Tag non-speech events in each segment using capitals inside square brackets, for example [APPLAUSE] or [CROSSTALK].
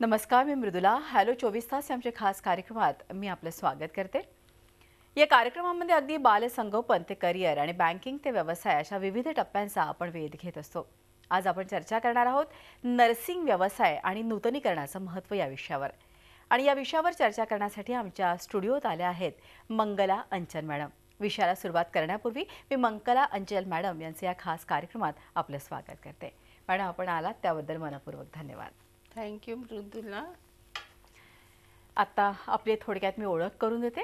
नमस्कार मी मृदुला हॅलो चोवीस तास आमच्या खास कार्यक्रमात मी आपलं स्वागत करते या कार्यक्रमामध्ये अगदी बालसंगोपन ते करिअर आणि बँकिंग ते व्यवसाय अशा विविध टप्प्यांचा आपण वेध घेत असतो आज आपण चर्चा करणार आहोत नर्सिंग व्यवसाय आणि नूतनीकरणाचं महत्त्व या विषयावर आणि या विषयावर चर्चा करण्यासाठी आमच्या स्टुडिओत आल्या आहेत मंगला अंचल मॅडम विषयाला सुरुवात करण्यापूर्वी मी मंगला अंचल मॅडम यांचं या खास कार्यक्रमात आपलं स्वागत करते मॅडम आपण आलात त्याबद्दल मनपूर्वक धन्यवाद थँक्यू मृदुला आता आपले थोडक्यात मी ओळख करून देते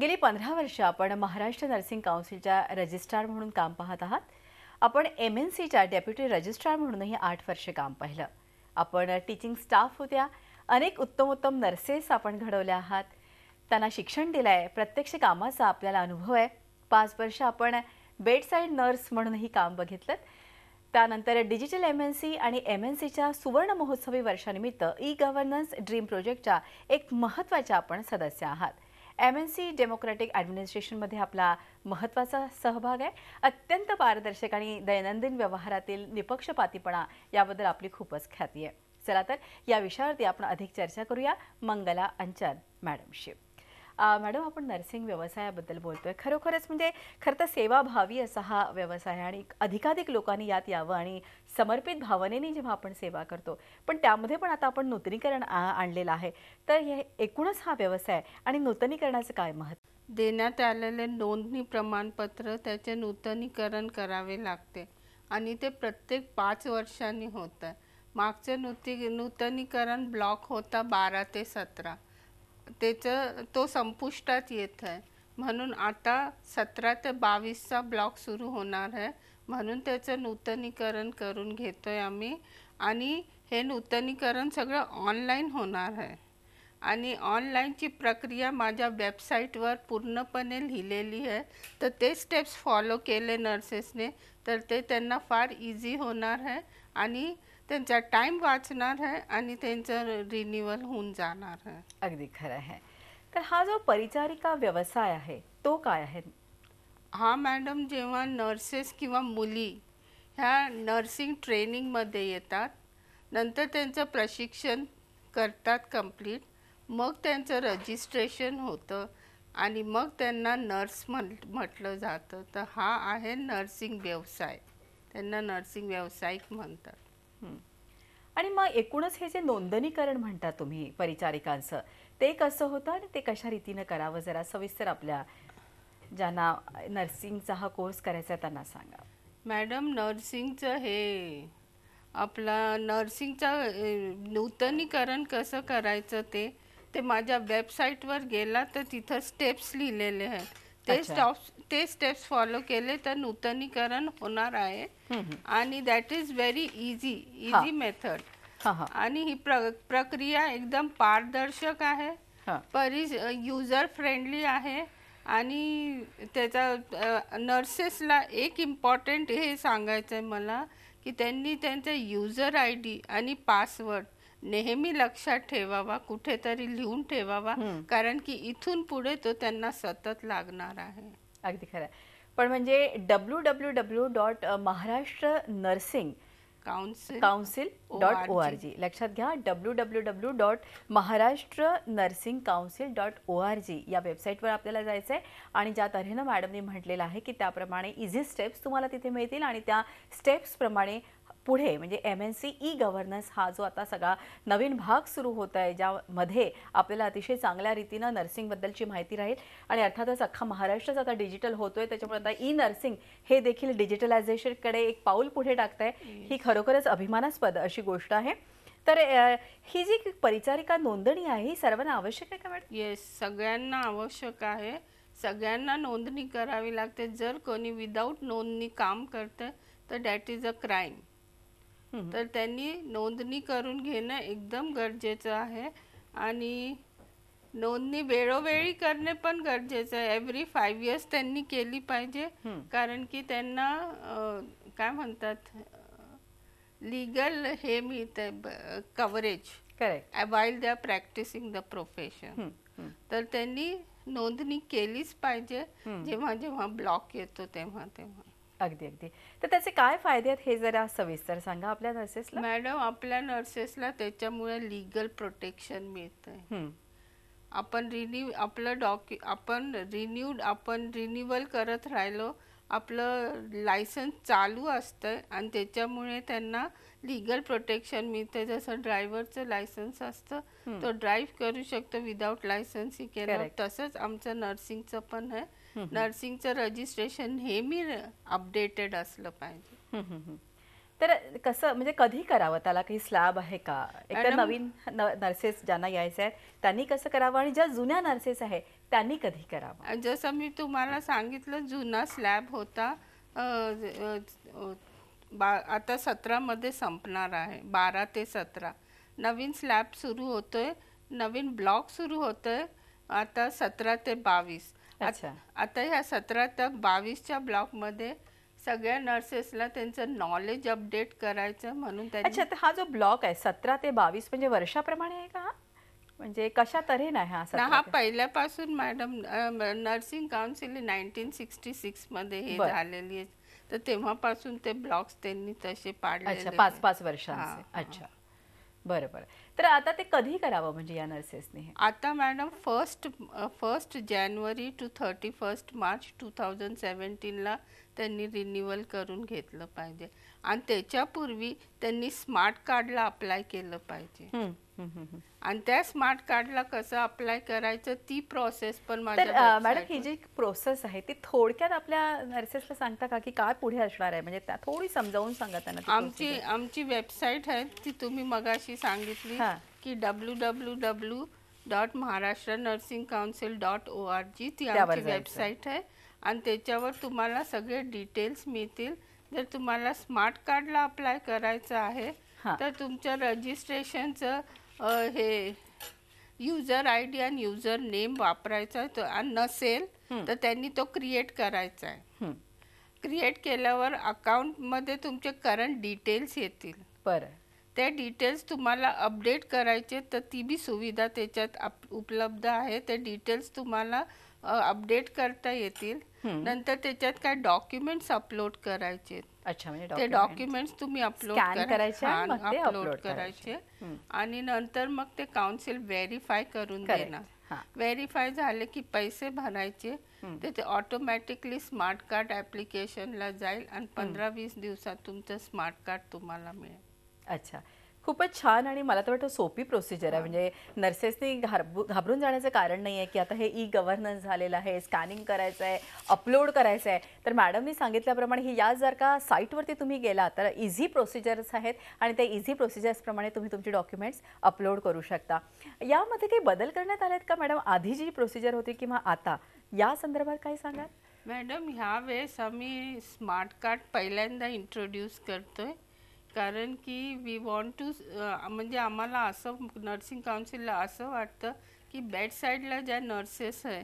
गेली पंधरा वर्ष आपण महाराष्ट्र नर्सिंग काउन्सिलच्या रजिस्ट्रार म्हणून काम पाहत आहात आपण एम एन सीच्या डेप्युटी रजिस्ट्रार म्हणूनही आठ वर्ष काम पाहिलं आपण टीचिंग स्टाफ होत्या अनेक उत्तमोत्तम नर्सेस आपण घडवल्या आहात त्यांना शिक्षण दिलं आहे प्रत्यक्ष कामाचा आपल्याला अनुभव आहे पाच वर्ष आपण बेडसाईड नर्स म्हणूनही काम बघितलं त्यानंतर डिजिटल एम एन सी आणि एम एन सीच्या सुवर्ण महोत्सवी वर्षानिमित्त ई गव्हर्नन्स ड्रीम प्रोजेक्टच्या एक महत्त्वाच्या आपण सदस्य आहात एम एन सी डेमोक्रॅटिक ॲडमिनिस्ट्रेशनमध्ये आपला महत्त्वाचा सहभाग आहे अत्यंत पारदर्शक आणि दैनंदिन व्यवहारातील निपक्षपातीपणा याबद्दल आपली खूपच ख्याती आहे चला तर या विषयावरती आपण अधिक चर्चा करूया मंगला अंचन मॅडमशी मॅडम आपण नर्सिंग व्यवसायाबद्दल बोलतोय खरोखरच म्हणजे खरं तर सेवाभावी असा हा व्यवसाय आणि अधिकाधिक लोकांनी यात यावं आणि समर्पित भावनेने जेव्हा आपण सेवा करतो पण त्यामध्ये पण आता आपण नूतनीकरण आणलेलं आहे तर हे एकूणच हा व्यवसाय आणि नूतनीकरणाचं काय महत्त्व देण्यात आलेले नोंदणी प्रमाणपत्र त्याचे नूतनीकरण करावे लागते आणि ते प्रत्येक पाच वर्षांनी होतं मागचे नूती नूतनीकरण ब्लॉक होता बारा ते सतरा त्याचं तो संपुष्टात येत आहे म्हणून आता सतरा ते बावीसचा ब्लॉक सुरू होणार आहे म्हणून त्याचं नूतनीकरण करून घेतो आहे आम्ही आणि हे नूतनीकरण सगळं ऑनलाईन होणार आहे आणि ऑनलाईनची प्रक्रिया माझ्या वेबसाईटवर पूर्णपणे लिहिलेली आहे तर ते स्टेप्स फॉलो केले नर्सेसने तर ते त्यांना फार इझी होणार आहे आणि त्यांचा टाईम वाचणार आहे आणि त्यांचं रिन्युअल होऊन जाणार आहे अगदी खरं आहे तर हा जो परिचारिका व्यवसाय आहे तो काय आहे हा मॅडम जेव्हा नर्सेस किंवा मुली ह्या नर्सिंग ट्रेनिंगमध्ये येतात नंतर त्यांचं प्रशिक्षण करतात कंप्लीट मग त्यांचं रजिस्ट्रेशन होतं आणि मग त्यांना नर्स म्हण म्हटलं जातं तर हा आहे नर्सिंग व्यवसाय त्यांना नर्सिंग व्यावसायिक म्हणतात आणि मग एकूणच हे जे नोंदणीकरण म्हणता तुम्ही परिचारिकांचं ते कसं होतं आणि ते कशा रीतीनं करावं जरा सविस्तर आपल्या ज्यांना नर्सिंगचा हा कोर्स करायचा त्यांना सांगा मॅडम नर्सिंगचं हे आपला नर्सिंगचा नूतनीकरण कसं करायचं ते ते माझ्या वेबसाईटवर गेला तर तिथं स्टेप्स लिहिलेले आहेत ते स्टॉप्स ते स्टेप्स फॉलो केले तर नूतनीकरण होणार आहे आणि that is very easy easy method आणि ही प्र, प्रक्रिया एकदम पारदर्शक आहे परी युजर फ्रेंडली आहे आणि त्याचा नर्सेसला एक इम्पॉर्टंट हे सांगायचं आहे मला की त्यांनी त्यांचा युजर आय डी आणि पासवर्ड नेहमी लक्षात ठेवावा कुठेतरी लिहून ठेवावा कारण की इथून पुढे तो त्यांना सतत लागणार आहे अगदी खरं पण म्हणजे W W W dot Maharashtra nursing council council dot O R G लक्षात घ्या W W W dot Maharashtra nursing council dot O R G या वेबसाईटवर आपल्याला जायचं आहे आणि ज्या तऱ्हेनं मॅडमनी म्हटलेलं आहे की त्याप्रमाणे इझी स्टेप्स तुम्हाला तिथे मिळतील आणि त्या स्टेप्सप्रमाणे पुढे म्हणजे M N C e governance हा जो आता सगळा नवीन भाग सुरू होत आहे ज्यामध्ये आपल्याला अतिशय चांगल्या रीतीनं नर्सिंगबद्दलची माहिती राहील आणि अर्थातच अख्खा महाराष्ट्रच आता डिजिटल होतोय त्याच्यामुळे आता ई नर्सिंग हे देखील डिजिटलायझेशनकडे एक पाऊल पुढे टाकताय ही खरोखरच अभिमानास्पद अशी गोष्ट आहे तर ही जी परिचारिका नोंदणी आहे ही सर्वांना आवश्यक आहे का मॅडम येस सगळ्यांना आवश्यक आहे सगळ्यांना नोंदणी करावी लागते जर कोणी विदाऊट नोंदणी काम करतं तर दॅट इज अ क्राईम तर त्यांनी नोंदणी करून घेणं एकदम गरजेचं आहे आणि नोंदणी वेळोवेळी करणे पण गरजेचं आहे एव्हरी फाईव्ह इयर्स त्यांनी केली पाहिजे कारण की त्यांना काय म्हणतात लिगल हे मिळत coverage correct while they are practising the profession तर त्यांनी नोंदणी केलीच पाहिजे जेव्हा जेव्हा ब्लॉक येतो तेव्हा तेव्हा अगदी अगदी तर त्याचे काय फायदे आहेत हे जरा सविस्तर सांगा आपल्या नर्सेसला मॅडम आपल्या नर्सेसला त्याच्यामुळे लिगल प्रोटेक्शन मिळतंय आपण रिन्यू आपलं डॉक्यु आपण रिन्यूड आपण रिन्युअल करत राहिलो आपलं लायसन्स चालू असतं आणि त्याच्यामुळे त्यांना लिगल प्रोटेक्शन मिळतं जसं ड्रायव्हरचं लायसन्स असतं तो ड्राईव्ह करू शकतो विदाऊट लायसन्स ही केलं तसंच आमचं नर्सिंगचं पण आहे नर्सिंगचं रजिस्ट्रेशन हे मी अपडेटेड असलं पाहिजे तर कसं म्हणजे कधी करावं त्याला काही स्लॅब आहे का एकतर नवीन नर्सेस ज्यांना यायचे आहेत त्यांनी कसं करावं आणि ज्या जुन्या नर्सेस आहे त्यांनी कधी करावं जसं मी तुम्हाला सांगितलं जुना स्लॅब होता बा आता सतरामध्ये संपणार आहे बारा ते सतरा नवीन स्लॅब सुरू होतोय नवीन ब्लॉक सुरू होतोय आता सतरा ते बावीस अच्छा आता ह्या सतरा तक बावीसच्या ब्लॉकमध्ये सगळ्या नर्सेसला त्यांचं नॉलेज अपडेट करायचं म्हणून अच्छा हा जो ब्लॉक आहे सतरा ते बावीस म्हणजे वर्षाप्रमाणे आहे का म्हणजे कशा तऱ्हेने आहे हा हा पहिल्यापासून madam nursing council nineteen sixty सिक्समध्ये हे झालेली आहे तर तेव्हापासून ते ब्लॉक्स त्यांनी तसे अच्छा पाडले पाच पाच वर्ष अच्छा बरं बरं तर आता ते कधी करावं म्हणजे या नर्सेसने आता मॅडम फर्स्ट फर्स्ट जानेवारी to thirty first March two thousand सेवन्टीनला त्यांनी रिन्युअल करून घेतलं पाहिजे आणि त्याच्यापूर्वी त्यांनी स्मार्ट कार्डला अप्लाय केलं पाहिजे आणि त्या स्मार्ट कार्डला कसं अप्लाय करायचं ती प्रोसेस पण माझ्या मॅडम ही जी प्रोसेस आहे ती थोडक्यात आपल्या नर्सेसला सांगता का की काय पुढे असणार आहे म्हणजे त्या थोडी समजावून सांगा त्यांना आमची आमची वेबसाईट आहे ती तुम्ही मगाशी सांगितली की W W W dot Maharashtra nursing council dot O R G ती आमची वेबसाईट आहे आणि त्याच्यावर तुम्हाला सगळे डिटेल्स मिळतील जर तुम्हाला स्मार्ट कार्डला अप्लाय करायचं आहे तर तुमच्या रजिस्ट्रेशनचं हे युजर आय डी आणि युजर नेम वापरायचा तो आणि नसेल तर त्यांनी तो क्रिएट करायचा आहे क्रिएट केल्यावर अकाउंटमध्ये तुमचे करंट डिटेल्स येतील बरं त्या डिटेल्स तुम्हाला अपडेट करायचे तर ती बी सुविधा त्याच्यात उपलब्ध आहे ते डिटेल्स तुम्हाला अपडेट करता येतील नंतर त्याच्यात काय डॉक्युमेंट्स अपलोड करायचे अच्छा म्हणजे ते डॉक्युमेंट्स तुम्ही अपलोड करायचे आणि करायचे. आणि नंतर मग ते काउन्सिल व्हेरीफाय करून देणार व्हेरीफाय झाले की पैसे भरायचे तर ते ऑटोमॅटिकली स्मार्ट कार्ड ऍप्लिकेशनला जाईल आणि पंधरा वीस दिवसात तुमचं स्मार्ट कार्ड तुम्हाला मिळेल अच्छा खूपच छान आणि मला तर वाटतं सोपी प्रोसिजर आहे म्हणजे नर्सेसनी घाबरू घाबरून जाण्याचं कारण नाही आहे की आता हे ई गव्हर्नन्स झालेलं आहे स्कॅनिंग करायचं आहे अपलोड करायचं आहे तर मॅडमनी सांगितल्याप्रमाणे ही या जर का साईटवरती तुम्ही गेला तर इझी प्रोसिजर्स आहेत आणि त्या इझी प्रोसिजर्सप्रमाणे तुम्ही तुमचे डॉक्युमेंट्स अपलोड करू शकता यामध्ये काही बदल करण्यात आले आहेत का मॅडम आधी जी प्रोसिजर होती किंवा आता या संदर्भात काही सांगा मॅडम ह्यावेळेस आम्ही स्मार्ट कार्ड पहिल्यांदा इंट्रोड्यूस करतोय कारण की वी वॉन्ट टू म्हणजे आम्हाला असं नर्सिंग काउन्सिलला असं वाटतं की बेड साईडला ज्या नर्सेस आहे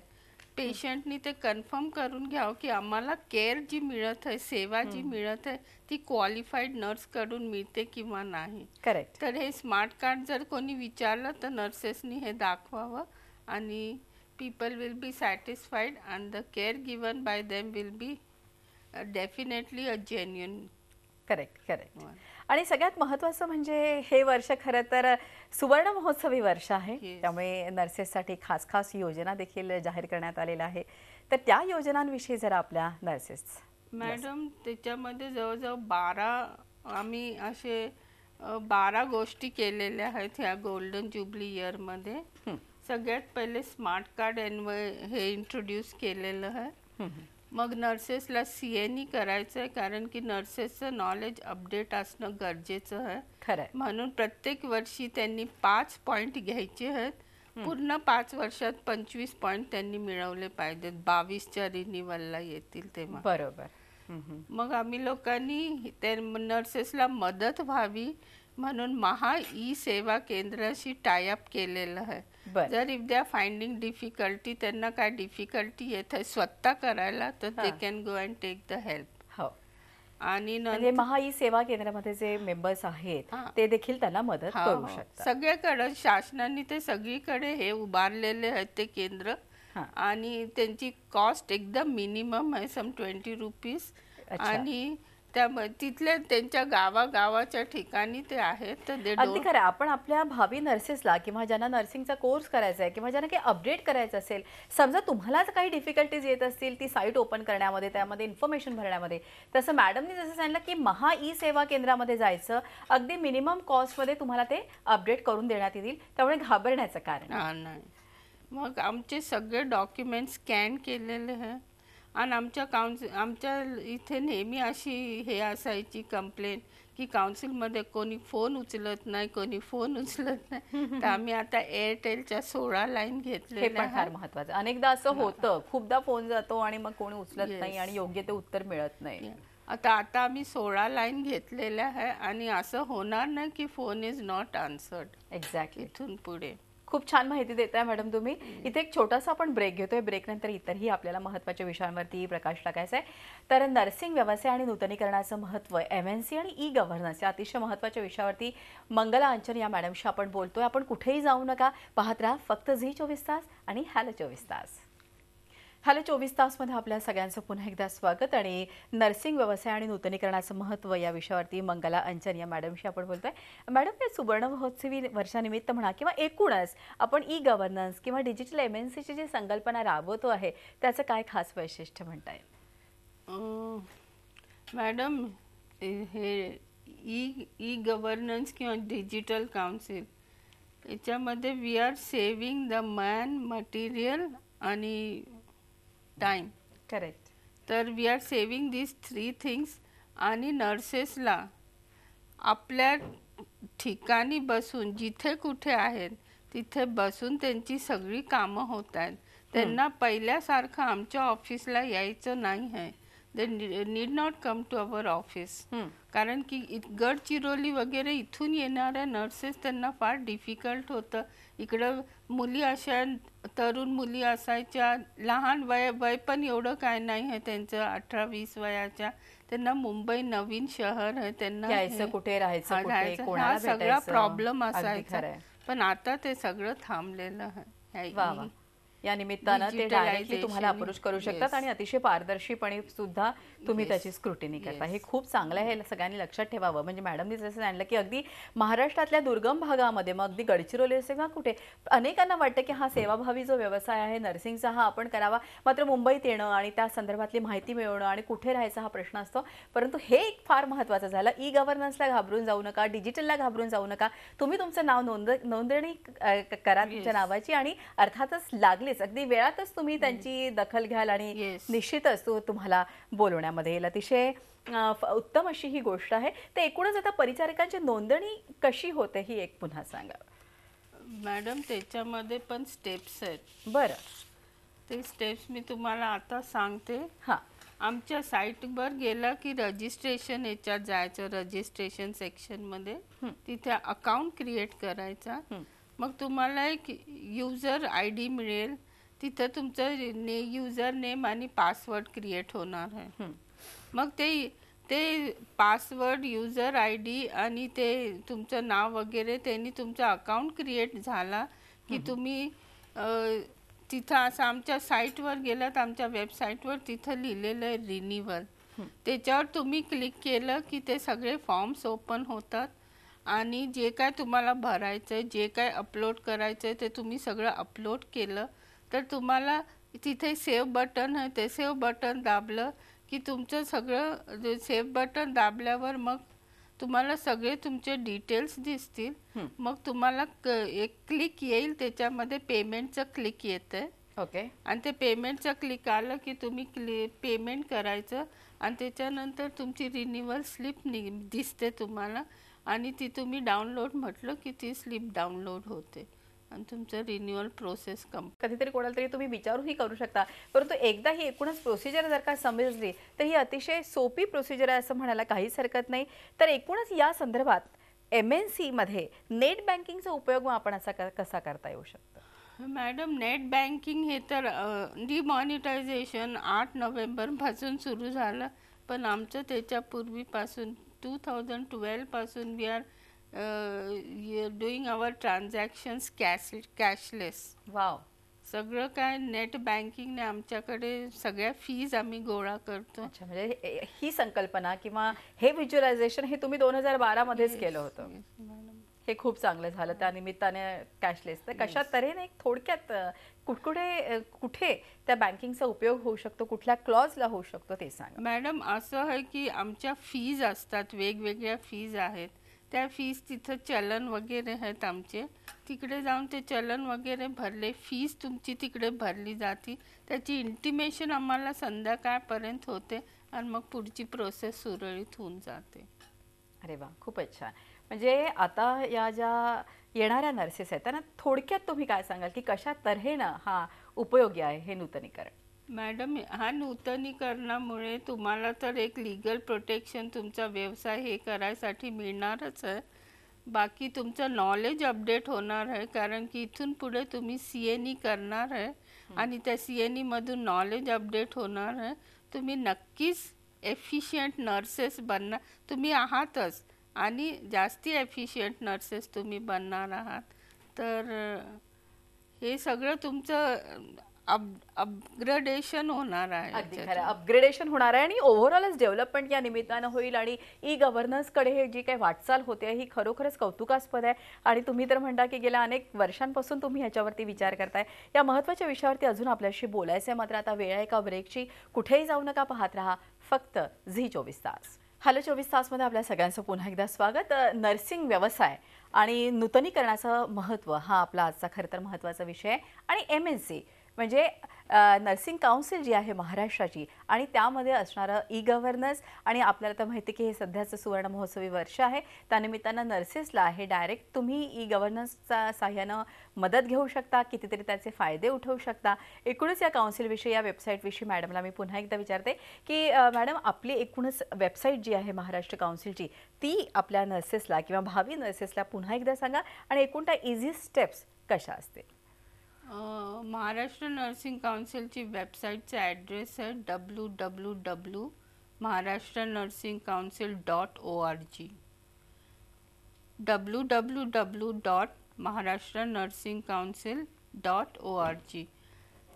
पेशंटनी ते कन्फर्म करून घ्यावं की आम्हाला केअर जी मिळत आहे सेवा जी मिळत आहे ती क्वालिफाईड नर्सकडून मिळते किंवा नाही करेक्ट तर हे स्मार्ट कार्ड जर कोणी विचारलं तर नर्सेसनी हे दाखवावं आणि people will be satisfied and the care given by them will be definitely a genuine correct correct आणि सगळ्यात महत्त्वाचं म्हणजे हे वर्ष खरं तर सुवर्ण महोत्सवी वर्ष आहे त्यामुळे नर्सेससाठी खास खास योजना देखील जाहीर करण्यात आलेल्या आहे तर त्या योजनांविषयी जरा आपल्या नर्सेस मॅडम त्याच्यामध्ये जवळजवळ बारा आम्ही असे बारा गोष्टी केलेल्या आहेत ह्या गोल्डन ज्युबली इयरमध्ये सगळ्यात पहिले स्मार्ट कार्ड एनवाय हे इंट्रोड्यूस केलेलं आहे मग नर्सेसला सी एनी e करायचं आहे कारण की नर्सेसचं नॉलेज अपडेट असणं गरजेचं आहे खरं म्हणून प्रत्येक वर्षी त्यांनी पाच पॉईंट घ्यायचे आहेत पूर्ण पाच वर्षात पंचवीस पॉईंट त्यांनी मिळवले पाहिजेत बावीसच्या रिनिवलला येतील ते बरोबर मग आम्ही लोकांनी ते नर्सेसला मदत व्हावी म्हणून महा ई सेवा केंद्राशी टायअप केलेलं आहे जर if they are finding difficulty त्यांना काय डिफिकल्टी येत आहे स्वतः करायला तर they can go and take the help आणि म्हणजे महा ई सेवा केंद्रामध्ये जे मेंबर्स आहेत ते देखील त्यांना मदत करू शकतात सगळ्याकडे शासनाने ते सगळीकडे हे उभारलेले आहेत ते केंद्र आणि त्यांची कॉस्ट एकदम मिनिमम आहे सम ट्वेंटी रुपीज आणि त्यामुळे तिथल्या त्यांच्या गावागावाच्या ठिकाणी ते आहेत तर ते अगदी खरं आपण आपल्या भावी नर्सेसला किंवा ज्यांना नर्सिंगचा कोर्स करायचा आहे किंवा ज्यांना काही अपडेट करायचं असेल समजा तुम्हालाच काही डिफिकल्टीज येत असतील ती साईट ओपन करण्यामध्ये त्यामध्ये इन्फॉर्मेशन भरण्यामध्ये तसं मॅडमनी जसं सांगितलं की महा ई सेवा केंद्रामध्ये जायचं अगदी मिनिमम कॉस्टमध्ये तुम्हाला ते अपडेट करून देण्यात येईल त्यामुळे घाबरण्याचं कारण नाही मग आमचे सगळे डॉक्युमेंट स्कॅन केलेले आहे आणि आमच्या काउन्सिल आमच्या इथे नेहमी अशी हे असायची कंप्लेंट की काउन्सिलमध्ये कोणी फोन उचलत नाही कोणी फोन उचलत नाही तर आम्ही आता एअरटेलच्या सोळा लाईन घेतले फार महत्वाचं अनेकदा असं होतं खूपदा फोन जातो आणि मग कोणी उचलत नाही आणि योग्य ते उत्तर मिळत नाही आता आता आम्ही सोळा लाईन घेतलेल्या आहे आणि असं होणार नाही की phone is not answered exact इथून पुढे खूप छान माहिती देत आहे मॅडम तुम्ही इथे एक छोटासा आपण ब्रेक घेतोय ब्रेकनंतर इतरही आपल्याला महत्त्वाच्या विषयांवरती प्रकाश टाकायचा आहे तर नर्सिंग व्यवसाय आणि नूतनीकरणाचं महत्त्व एम एन सी आणि ई गव्हर्नन्स या अतिशय महत्त्वाच्या विषयावरती मंगला अंचन या मॅडमशी आपण बोलतोय आपण कुठेही जाऊ नका पाहत राहा फक्त झी चोवीस तास आणि हॅलो चोवीस तास हॅलो चोवीस तासमध्ये आपल्या सगळ्यांचं पुन्हा एकदा स्वागत आणि नर्सिंग व्यवसाय आणि नूतनीकरणाचं महत्त्व या विषयावरती मंगला अंचन या मॅडमशी आपण बोलतोय मॅडम या सुवर्ण महोत्सवी वर्षानिमित्त म्हणा किंवा एकूणच आपण ई गव्हर्नन्स किंवा डिजिटल एम एन सीची जी संकल्पना राबवतो आहे त्याचं काय खास वैशिष्ट्य म्हणता येईल मॅडम हे ई ई गव्हर्नन्स किंवा डिजिटल काउन्सिल याच्यामध्ये we are saving the man material आणि टाइम करेक्ट तर we are saving this three things आणि नर्सेसला आपल्या ठिकाणी बसून जिथे कुठे आहेत तिथे बसून त्यांची सगळी कामं होत आहेत त्यांना पहिल्यासारखं आमच्या ऑफिसला यायचं नाही आहे they need not come to our office कारण की गडचिरोली वगैरे इथून येणाऱ्या नर्सेस त्यांना फार डिफिकल्ट होतं इकडं मुली अशा तरुण मुली असायच्या लहान वय वय पण एवढं काय नाही आहे त्यांचं अठरा वीस वयाच्या त्यांना मुंबई नवीन शहर आहे त्यांना कुठे राहायचं हा सगळा प्रॉब्लेम असायचा पण आता ते सगळं थांबलेलं आहे या निमित्तानं ते डायरेक्टली तुम्हाला अप्रोच करू शकतात आणि अतिशय पारदर्शीपणे सुद्धा तुम्ही त्याची स्क्रुटिनी करता हे खूप चांगलं आहे सगळ्यांनी लक्षात ठेवावं म्हणजे मॅडमनी जसं सांगितलं की अगदी महाराष्ट्रातल्या दुर्गम भागामध्ये मग अगदी गडचिरोली असेल किंवा कुठे अनेकांना वाटतं की हा सेवाभावी जो व्यवसाय आहे नर्सिंगचा हा आपण करावा मात्र मुंबईत येणं आणि त्या संदर्भातली माहिती मिळवणं आणि कुठे राहायचा हा प्रश्न असतो परंतु हे एक फार महत्वाचं झालं ई गव्हर्नन्सला घाबरून जाऊ नका डिजिटलला घाबरून जाऊ नका तुम्ही तुमचं नाव नोंद नोंदणी करा तुमच्या नावाची आणि अर्थातच लागली नक्कीच अगदी वेळातच तुम्ही त्यांची दखल घ्याल आणि निश्चितच तो तुम्हाला बोलवण्यामध्ये येईल अतिशय उत्तम अशी ही गोष्ट आहे तर एकूणच आता परिचारिकांची नोंदणी कशी होते ही एक पुन्हा सांगा मॅडम त्याच्यामध्ये पण स्टेप्स आहेत बरं ते स्टेप्स मी तुम्हाला आता सांगते हां आमच्या साईटवर गेला की रजिस्ट्रेशन याच्यात जायचं रजिस्ट्रेशन सेक्शनमध्ये तिथे अकाउंट क्रिएट करायचा मग तुम्हाला एक यूजर आय डी मिळेल तिथं तुमचं ने युजर नेम आणि पासवर्ड क्रिएट होणार आहे मग ते ते पासवर्ड युजर आय डी आणि ते तुमचं नाव वगैरे त्यांनी तुमचा अकाउंट क्रिएट झाला की तुम्ही तिथं असं आमच्या साईटवर गेलात आमच्या वेबसाईटवर तिथं लिहिलेलं आहे रिन्युअल त्याच्यावर तुम्ही क्लिक केलं की ते सगळे फॉर्म्स ओपन होतात आणि जे काय तुम्हाला भरायचं आहे जे काय अपलोड करायचं आहे ते तुम्ही सगळं अपलोड केलं तर तुम्हाला तिथे सेव्ह बटन आहे ते सेव्ह बटन दाबलं की तुमचं सगळं सेव्ह बटन दाबल्यावर मग तुम्हाला सगळे तुमचे डिटेल्स दिसतील मग तुम्हाला एक क्लिक येईल त्याच्यामध्ये पेमेंटचं क्लिक येतं ओके आणि ते पेमेंटचं क्लिक आलं की तुम्ही क्लि पेमेंट करायचं आणि त्याच्यानंतर तुमची रिन्युअल स्लिप नि दिसते तुम्हाला आणि ती तुम्ही डाउनलोड म्हटलं की ती स्लिप डाउनलोड होते आणि तुमचं रिन्युअल प्रोसेस कम कधीतरी कोणाला तरी तुम्ही विचारूनही करू शकता परंतु एकदा ही एकूणच प्रोसिजर जर का समजली तर ही अतिशय सोपी प्रोसिजर आहे असं म्हणायला काहीच हरकत नाही तर एकूणच या संदर्भात एम एन सीमध्ये नेट बँकिंगचा उपयोग आपण असा कसा करता येऊ शकतो मॅडम नेट बँकिंग हे तर डिमॉनिटायझेशन आठ नोव्हेंबरपासून सुरू झालं पण आमचं त्याच्यापूर्वीपासून टू थाउजंड ट्वेल्वपासून we are doing our transactions cash cashless wow सगळं काय नेट बँकिंगने आमच्याकडे सगळ्या फीज आम्ही गोळा करतो अच्छा म्हणजे ही संकल्पना किंवा हे व्हिज्युअलायझेशन हे तुम्ही दोन हजार बारामध्येच केलं होतं हे खूप चांगलं झालं हो. निमित्ताने कॅशलेस तर कशा तऱ्हेने थोडक्यात कुठकुठे कुठे त्या बँकिंगचा उपयोग होऊ शकतो कुठल्या क्लॉजला होऊ शकतो ते सांग मॅडम असं आहे की आमच्या फीज असतात वेगवेगळ्या फीज आहेत त्या फीज तिथं चलन वगैरे आहेत आमचे तिकडे जाऊन ते चलन वगैरे भरले फीज तुमची तिकडे भरली जाती त्याची इंटिमेशन आम्हाला संध्याकाळपर्यंत होते आणि मग पुढची प्रोसेस सुरळीत होऊन जाते अरे वा खूपच छान म्हणजे आता या ज्या येणाऱ्या नर्सेस आहेत त्यांना थोडक्यात तुम्ही काय सांगाल की कशा तऱ्हेनं हा उपयोगी आहे हे नूतनीकरण मॅडम हा नूतनीकरणामुळे तुम्हाला तर एक लिगल प्रोटेक्शन तुमचा व्यवसाय हे करायसाठी मिळणारच आहे बाकी तुमचं नॉलेज अपडेट होणार आहे कारण की इथून पुढे तुम्ही सी एन ई करणार आहे आणि त्या सी एन ईमधून नॉलेज अपडेट होणार आहे तुम्ही नक्कीच एफिशियंट नर्सेस बनणार तुम्ही आहातच आणि जास्ती एफिशियंट नर्सेस तुम्ही बनणार आहात तर हे सगळं तुमचं अप अपग्रेडेशन होणार आहे अपग्रेडेशन होणार आहे आणि ओव्हरऑलच डेव्हलपमेंट या निमित्तानं होईल आणि ई गव्हर्नन्सकडे हे जी काही वाटचाल होते ही खरोखरच कौतुकास्पद आहे आणि तुम्ही तर म्हणता की गेल्या अनेक वर्षांपासून तुम्ही ह्याच्यावरती विचार करताय या महत्त्वाच्या विषयावरती अजून आपल्याशी बोलायचं आहे मात्र आता वेळ आहे का ब्रेकची कुठेही जाऊ नका पाहत राहा फक्त झी चोवीस तास हॅलो चोवीस तासमध्ये आपल्या सगळ्यांचं पुन्हा एकदा स्वागत नर्सिंग व्यवसाय आणि नूतनीकरणाचं महत्त्व हा आपला आजचा खरं तर महत्त्वाचा विषय आहे आणि एम एस सी म्हणजे नर्सिंग काउन्सिल जी आहे महाराष्ट्राची आणि त्यामध्ये असणारं ई गव्हर्नन्स आणि आपल्याला तर माहिती की हे सध्याचं सुवर्ण महोत्सवी वर्ष आहे त्यानिमित्तानं नर्सेसला हे डायरेक्ट तुम्ही ई गव्हर्नन्सचा साह्यानं मदत घेऊ शकता कितीतरी त्याचे फायदे उठवू शकता एकूणच या काउन्सिलविषयी या वेबसाईटविषयी मॅडमला मी पुन्हा एकदा विचारते की मॅडम आपली एकूणच वेबसाईट जी आहे महाराष्ट्र काउन्सिलची ती आपल्या नर्सेसला किंवा भावी नर्सेसला पुन्हा एकदा सांगा आणि एकूण त्या इझी स्टेप्स कशा असतील महाराष्ट्र नर्सिंग काउन्सिलची वेबसाईटचा ॲड्रेस आहे W W W Maharashtra nursing council dot O R G W W W dot Maharashtra nursing council dot O R G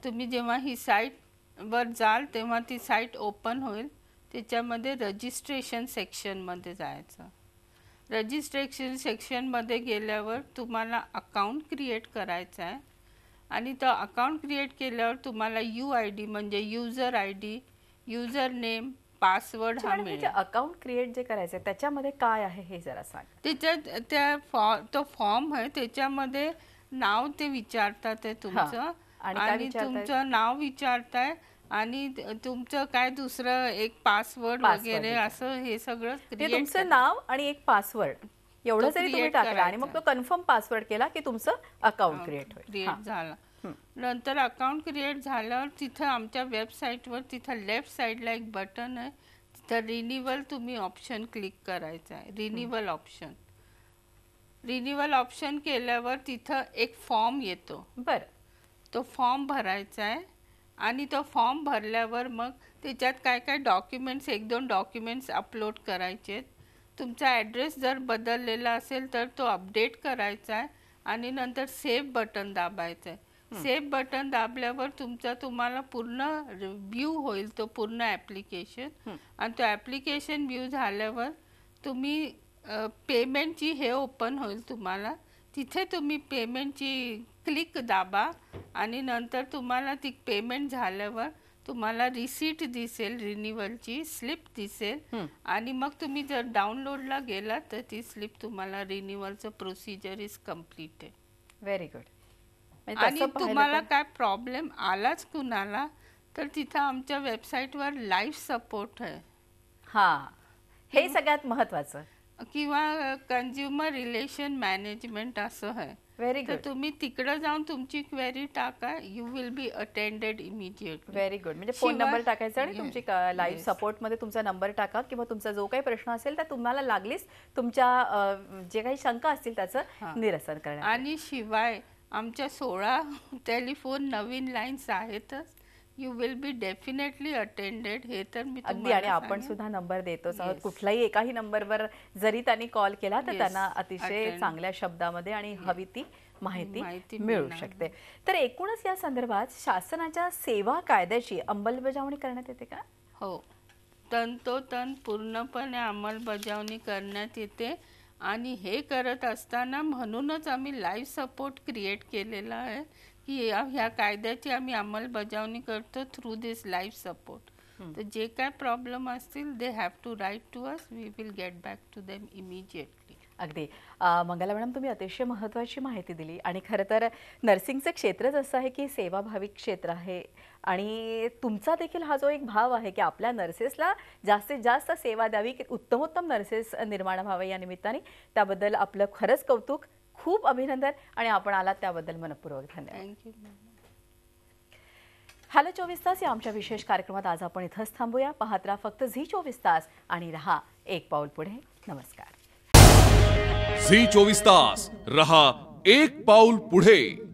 तुम्ही जेव्हा ही साईटवर जाल तेव्हा ती साईट ओपन होईल त्याच्यामध्ये रजिस्ट्रेशन सेक्शनमध्ये जायचं रजिस्ट्रेशन सेक्शनमध्ये गेल्यावर तुम्हाला अकाउंट क्रिएट करायचं आहे आणि तर अकाउंट क्रिएट केल्यावर तुम्हाला यू आय डी म्हणजे user I D user name password हा मिळेल अकाउंट क्रिएट जे करायचं त्याच्यामध्ये काय आहे हे जरा सांग त्याच्यात त्या फॉर्म तो फॉर्म आहे त्याच्यामध्ये नाव ते विचारतात आहे तुमचं आणि तुमचं नाव विचारताय आणि तुमचं काय दुसरं एक पासवर्ड वगैरे असं हे सगळं तुमचं नाव आणि एक पासवर्ड एवढं जरी तुम्ही टाकलं आणि मग तो कन्फर्म पासवर्ड केला की तुमचं अकाउंट क्रिएट होईल झालं नंतर अकाउंट क्रिएट झाल्यावर तिथं आमच्या वेबसाईटवर तिथं लेफ्ट साईडला एक बटन आहे तिथं रिन्युअल तुम्ही ऑप्शन क्लिक करायचं आहे रिन्युअल ऑप्शन रिन्युअल ऑप्शन केल्यावर तिथं एक फॉर्म येतो बरं तो फॉर्म भरायचा आहे आणि तो फॉर्म भरल्यावर मग त्याच्यात काय काय डॉक्युमेंट्स एक दोन डॉक्युमेंट्स अपलोड करायचे आहेत तुमचा ॲड्रेस जर बदललेला असेल तर तो अपडेट करायचा आहे आणि नंतर सेव्ह बटन दाबायचं आहे सेव्ह बटन दाबल्यावर तुमचा तुम्हाला पूर्ण व्ह्यू होईल तो पूर्ण ॲप्लिकेशन आणि तो ॲप्लिकेशन व्ह्यू झाल्यावर तुम्ही पेमेंटची हे ओपन होईल तुम्हाला तिथे तुम्ही पेमेंटची क्लिक दाबा आणि नंतर तुम्हाला ती पेमेंट झाल्यावर तुम्हाला रिसीट दिसेल रिन्युअलची स्लिप दिसेल आणि मग तुम्ही जर डाउनलोडला गेला तर ती स्लिप तुम्हाला रिन्युअलचं प्रोसिजर इज कम्प्लीट आहे व्हेरी गुड आणि तुम्हाला काय प्रॉब्लेम आलाच कुणाला तर तिथं आमच्या वेबसाईटवर लाईफ सपोर्ट आहे हा हे सगळ्यात महत्वाचं किंवा कंझ्युमर रिलेशन मॅनेजमेंट असं आहे व्हेरी गुड तुम्ही तिकडे जाऊन तुमची क्वेरी टाका you will be attended immediate very good म्हणजे फोन नंबर टाकायचा आणि तुमची लाईव्ह सपोर्ट सपोर्टमध्ये तुमचा नंबर टाका किंवा तुमचा जो काही प्रश्न असेल तर तुम्हाला लागलीच तुमच्या जे काही शंका असतील त्याचं निरसन करण्यात आणि शिवाय आमच्या सोळा [LAUGHS] टेलिफोन नवीन लाईन्स आहेतच you will be definitely attended हे तर मी अगदी आणि आपण सुद्धा नंबर देतो आहोत कुठलाही एकाही नंबरवर जरी त्यांनी कॉल केला तर त्यांना अतिशय चांगल्या शब्दामध्ये आणि हवी ती माहिती मिळू शकते तर एकूणच या संदर्भात शासनाच्या सेवा कायद्याची अंमलबजावणी करण्यात येते का हो तंतोतंत पूर्णपणे अंमलबजावणी करण्यात येते आणि हे करत असताना म्हणूनच आम्ही लाईव्ह सपोर्ट क्रिएट केलेला आहे की ह्या कायद्याची आम्ही अंमलबजावणी करतो थ्रू दिस लाईफ सपोर्ट तर जे काय प्रॉब्लेम असतील they have to write to us we will get back to them immediately अगदी मंगला मॅडम तुम्ही अतिशय महत्त्वाची माहिती दिली आणि खरं तर नर्सिंगचं क्षेत्रच असं आहे की सेवाभावी क्षेत्र आहे आणि तुमचा देखील हा जो एक भाव आहे की आपल्या नर्सेसला जास्तीत जास्त सेवा द्यावी की उत्तमोत्तम नर्सेस निर्माण व्हावे या निमित्ताने त्याबद्दल आपलं खरंच कौतुक खूप अभिनंदन आणि आपण आलात त्याबद्दल मनपूर्वक धन्यवाद थँक्यू हॅलो चोवीस तास या आमच्या विशेष कार्यक्रमात आज आपण इथंच थांबूया पाहत राहा फक्त झी चोवीस तास आणि रहा एक पाऊल पुढे नमस्कार झी चोवीस तास रहा एक पाऊल पुढे